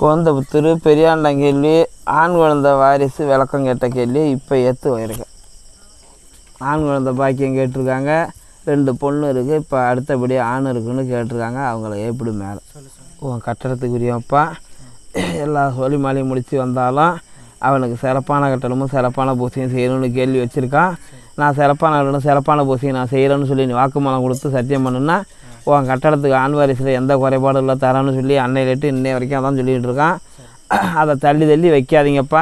கோந்தபுத்தூர் புத்தூர் கேள்வி ஆண் குழந்த வாரிசு விளக்கம் கேட்ட கேள்வி இப்போ ஏற்று போயிருங்க ஆண் குழந்த பாக்கியம் கேட்டிருக்காங்க ரெண்டு பொண்ணு இருக்குது இப்போ அடுத்தபடி ஆண் இருக்குன்னு கேட்டிருக்காங்க அவங்கள எப்படி மேலே உன் கட்டடத்துக்குரியப்பா எல்லா சொல்லி மாலையை முடித்து வந்தாலும் அவனுக்கு சிறப்பான கட்டணமும் சிறப்பான பூசையும் செய்யணும்னு கேள்வி வச்சுருக்கான் நான் சிறப்பான கட்டணம் சிறப்பான பூசையும் நான் செய்கிறேன்னு சொல்லி நீ வாக்குமூலம் கொடுத்து சத்தியம் பண்ணுன்னா உன் கட்டடத்துக்கு ஆண் வாரிசில் எந்த குறைபாடும் இல்லை தரேன்னு சொல்லி அன்னையிலேட்டு இன்னை வரைக்கும் அதான் சொல்லிகிட்டு இருக்கான் அதை தள்ளி தள்ளி வைக்காதீங்கப்பா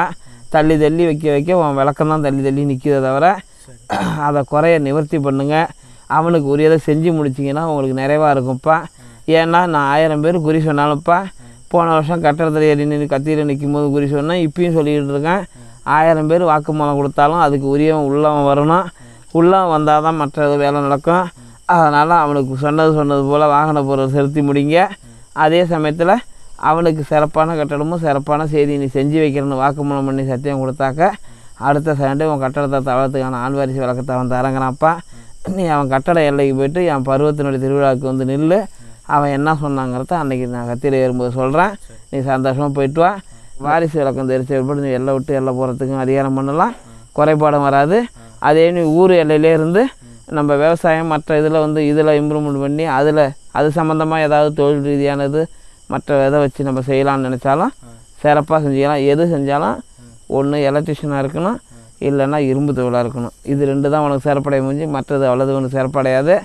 தள்ளி தள்ளி வைக்க வைக்க உன் விளக்கம் தான் தள்ளி தள்ளி நிற்கிறத தவிர அதை குறைய நிவர்த்தி பண்ணுங்கள் அவனுக்கு உரியதை செஞ்சு முடிச்சிங்கன்னா உங்களுக்கு நிறைவாக இருக்கும்ப்பா ஏன்னா நான் ஆயிரம் பேர் குறி சொன்னாலும்ப்பா போன வருஷம் கட்டடத்தில் ஏறி நின்று கத்தியில் நிற்கும் போது குறி சொன்னேன் இப்பயும் சொல்லிக்கிட்டு இருக்கேன் ஆயிரம் பேர் வாக்குமூலம் கொடுத்தாலும் அதுக்கு உரியவன் உள்ளவன் வரணும் உள்ளவன் வந்தால் தான் மற்ற வேலை நடக்கும் அதனால் அவனுக்கு சொன்னது சொன்னது போல் வாகன பொருள் செலுத்தி முடிங்க அதே சமயத்தில் அவனுக்கு சிறப்பான கட்டடமும் சிறப்பான செய்தி நீ செஞ்சு வைக்கிறன்னு வாக்குமூலம் பண்ணி சத்தியம் கொடுத்தாக்க அடுத்த சண்டே உன் கட்டடத்தை தவறத்துக்கான ஆண்வாரிசு விளக்கத்தை அவன் தரங்கிறான்ப்பா நீ அவன் கட்டட எல்லைக்கு போயிட்டு என் பருவத்தினுடைய திருவிழாவுக்கு வந்து நில்லு அவன் என்ன சொன்னாங்கிறத அன்றைக்கி நான் கத்தியில் ஏறும்போது சொல்கிறேன் நீ சந்தோஷமாக போயிட்டு வா வாரிசு விளக்கம் தெரிச்சு ஏற்பட்டு நீ எல்லை விட்டு எல்லை போகிறதுக்கும் அதிகாரம் பண்ணலாம் குறைபாடும் வராது அதே நீ ஊர் எல்லையிலே இருந்து நம்ம விவசாயம் மற்ற இதில் வந்து இதில் இம்ப்ரூவ்மெண்ட் பண்ணி அதில் அது சம்மந்தமாக ஏதாவது தொழில் ரீதியானது மற்ற விதை வச்சு நம்ம செய்யலாம்னு நினச்சாலும் சிறப்பாக செஞ்சுக்கலாம் எது செஞ்சாலும் ஒன்று எலக்ட்ரிஷியனாக இருக்கணும் இல்லைன்னா இரும்பு தொழிலாக இருக்கணும் இது ரெண்டு தான் உனக்கு சிறப்படைய முடிஞ்சு மற்றது அவ்வளோது ஒன்று சிறப்படையாது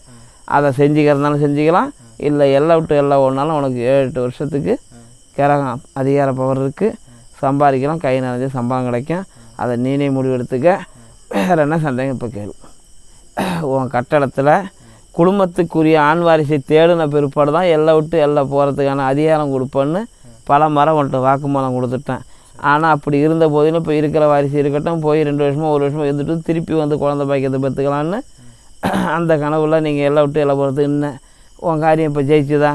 அதை செஞ்சுக்கிறதுனாலும் செஞ்சுக்கலாம் இல்லை எல்லா விட்டு எல்லாம் ஒன்றாலும் உனக்கு ஏழு எட்டு வருஷத்துக்கு கிரகம் அதிகார பவர் இருக்குது சம்பாதிக்கலாம் கை நிறைஞ்ச சம்பளம் கிடைக்கும் அதை நீனே முடிவெடுத்துக்க வேறு என்ன சந்தேகம் இப்போ கேள்வி உன் கட்டடத்தில் குடும்பத்துக்குரிய ஆண் வாரிசை தேடின பிற்பாடு தான் எல்லை விட்டு எல்லை போகிறதுக்கான அதிகாரம் கொடுப்பேன்னு பல மரம் உன்ட்ட வாக்குமூலம் கொடுத்துட்டேன் ஆனால் அப்படி இருந்த போதிலும் இப்போ இருக்கிற வாரிசு இருக்கட்டும் போய் ரெண்டு வருஷமோ ஒரு வருஷமாக இருந்துட்டு திருப்பி வந்து குழந்தை பாக்கியத்தை பெற்றுக்கலான்னு அந்த கனவுல நீங்கள் எல்லை விட்டு எல்லை போகிறது இன்னும் உன் காரியம் இப்போ ஜெயிச்சுதா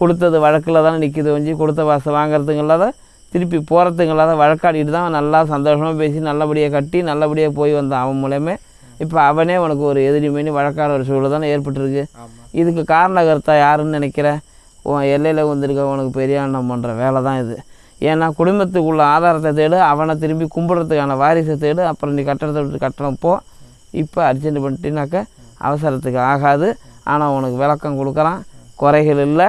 கொடுத்தது வழக்கில் தானே நிற்கிது கொஞ்சம் கொடுத்த வாசம் வாங்குறதுங்க இல்லாத திருப்பி போகிறதுக்கு இல்லாத வழக்காடிட்டு தான் நல்லா சந்தோஷமாக பேசி நல்லபடியாக கட்டி நல்லபடியாக போய் வந்தான் அவன் மூலயமே இப்போ அவனே உனக்கு ஒரு எதிரிமைன்னு வழக்கான ஒரு சூழல் தானே ஏற்பட்டுருக்கு இதுக்கு காரண கருத்தா யாருன்னு நினைக்கிற உன் எல்லையில் வந்திருக்க உனக்கு பெரிய அண்ணம் பண்ணுற வேலை தான் இது ஏன்னா குடும்பத்துக்குள்ள ஆதாரத்தை தேடு அவனை திரும்பி கும்பிட்றதுக்கான வாரிசை தேடு அப்புறம் நீ கட்டணத்தை விட்டு கட்டணம் போ இப்போ அர்ஜென்ட் பண்ணிட்டினாக்க அவசரத்துக்கு ஆகாது ஆனால் உனக்கு விளக்கம் கொடுக்குறான் குறைகள் இல்லை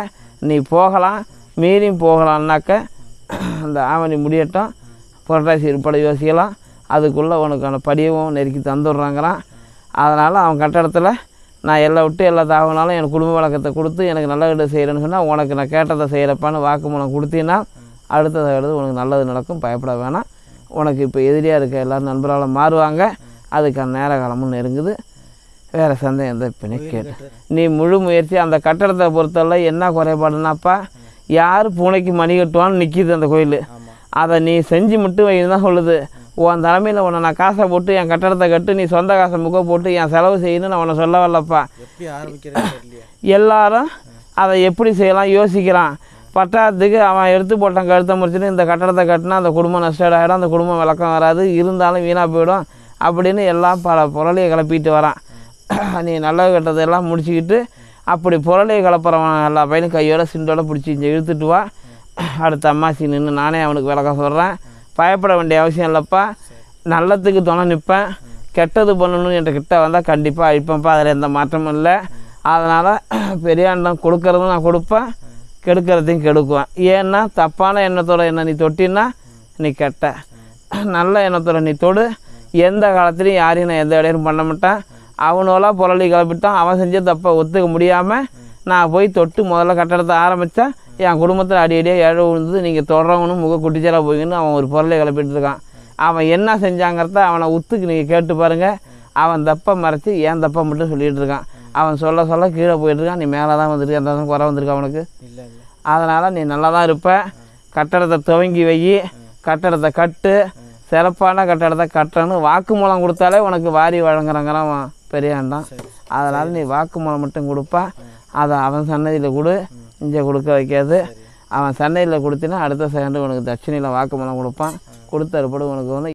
நீ போகலாம் மீறியும் போகலான்னாக்க அந்த ஆவணி முடியட்டும் புரட்டாசி இருப்பட யோசிக்கலாம் அதுக்குள்ளே அவனுக்கான படியவும் நெருக்கி தந்துடுறாங்கிறான் அதனால் அவன் கட்டடத்தில் நான் எல்லாம் விட்டு எல்லா தாவனாலும் எனக்கு குடும்ப வழக்கத்தை கொடுத்து எனக்கு நல்ல வீடு செய்கிறேன்னு சொன்னால் உனக்கு நான் கேட்டதை செய்கிறப்பான்னு வாக்குமூலம் கொடுத்தீங்கன்னா அடுத்த எடுத்து உனக்கு நல்லது நடக்கும் பயப்பட வேணாம் உனக்கு இப்போ எதிரியாக இருக்க எல்லோரும் நண்பரால் மாறுவாங்க அதுக்கான நேர காலமும் நெருங்குது வேறு சந்தேகம் எந்த இப்போ கேட்டு நீ முழு முயற்சி அந்த கட்டடத்தை பொறுத்தவரை என்ன குறைபாடுனாப்பா யார் பூனைக்கு மணி கட்டுவான்னு நிற்கிது அந்த கோயில் அதை நீ செஞ்சு மட்டும் வைன்னு தான் சொல்லுது உன் தலைமையில் உன்னை நான் காசை போட்டு என் கட்டடத்தை கட்டு நீ சொந்த காசை முக போட்டு என் செலவு செய்யணும்னு நான் உன்னை சொல்ல வரலப்பா எல்லாரும் அதை எப்படி செய்யலாம் யோசிக்கிறான் பட்டாத்துக்கு அவன் எடுத்து போட்டான் கழுத்தை முடிச்சுட்டு இந்த கட்டடத்தை கட்டினா அந்த குடும்பம் நஷ்டம் ஆகிடும் அந்த குடும்பம் விளக்கம் வராது இருந்தாலும் வீணாக போயிடும் அப்படின்னு எல்லாம் பல புரளியை கிளப்பிட்டு வரான் நீ நல்ல கெட்டதெல்லாம் முடிச்சுக்கிட்டு அப்படி புரளியை கிளப்புறவன் எல்லா பையனும் கையோட சிண்டோட பிடிச்சி இங்கே இழுத்துட்டு வா அடுத்த அம்மாசி நின்று நானே அவனுக்கு விளக்கம் சொல்கிறேன் பயப்பட வேண்டிய அவசியம் இல்லைப்பா நல்லத்துக்கு துணை நிற்பேன் கெட்டது பண்ணணும் என்ற கிட்ட வந்தால் கண்டிப்பாக அழிப்பேன்ப்பா அதில் எந்த மாற்றமும் இல்லை அதனால் பெரியாண்டம் கொடுக்கறதும் நான் கொடுப்பேன் கெடுக்கிறதையும் கெடுக்குவேன் ஏன்னா தப்பான எண்ணத்தோட என்ன நீ தொட்டின்னா நீ கெட்ட நல்ல எண்ணத்தோட நீ தொடு எந்த காலத்துலையும் யாரையும் நான் எந்த இடையும் பண்ண மாட்டேன் அவனோலாம் புரளி கிளப்பிட்டான் அவன் செஞ்ச தப்பை ஒத்துக்க முடியாமல் நான் போய் தொட்டு முதல்ல கட்டடத்தை ஆரம்பித்தா என் குடும்பத்தில் அடி அடியாக இழவு விழுந்தது நீங்கள் தொடரவனும் முக குட்டிச்சலாக போய்ங்கன்னு அவன் ஒரு பொருளை கிளப்பிட்டு இருக்கான் அவன் என்ன செஞ்சாங்கிறத அவனை உத்துக்கு நீங்கள் கேட்டு பாருங்கள் அவன் தப்பை மறைச்சி ஏன் தப்பை மட்டும் சொல்லிகிட்டு இருக்கான் அவன் சொல்ல சொல்ல கீழே போயிட்டுருக்கான் நீ மேலே தான் வந்திருக்கேன் அந்த குறை வந்திருக்கான் அவனுக்கு அதனால் நீ நல்லா தான் இருப்ப கட்டடத்தை துவங்கி வை கட்டடத்தை கட்டு சிறப்பான கட்டடத்தை கட்டணும் வாக்குமூலம் கொடுத்தாலே உனக்கு வாரி வழங்குறங்கிறவன் பெரியான் தான் அதனால் நீ வாக்குமூலம் மட்டும் கொடுப்பா அதை அவன் சன்னதியில் கொடு இங்கே கொடுக்க வைக்காது அவன் சென்னையில் கொடுத்தினா அடுத்த செகண்டு உனக்கு தட்சிணையில் வாக்குமூலம் கொடுப்பான் கொடுத்த உனக்கு வந்து